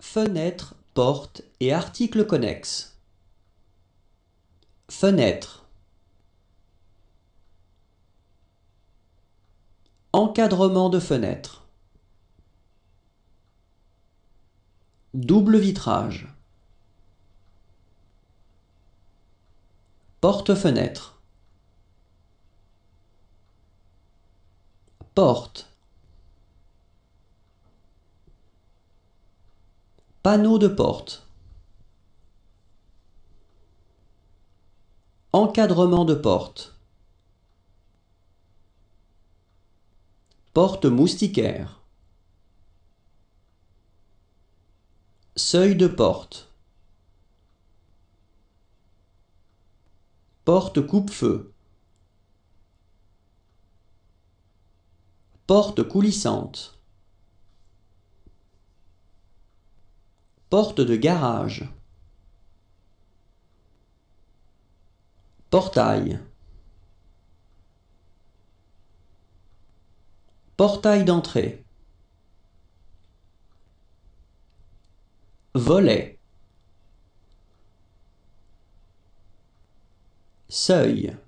Fenêtres, portes et articles connexes. Fenêtres. Encadrement de fenêtres. Double vitrage. Porte-fenêtre. Porte. -fenêtre. porte panneau de porte. Encadrement de porte. Porte moustiquaire. Seuil de porte. Porte coupe-feu. Porte coulissante. Porte de garage. Portail. Portail d'entrée. Volet. Seuil.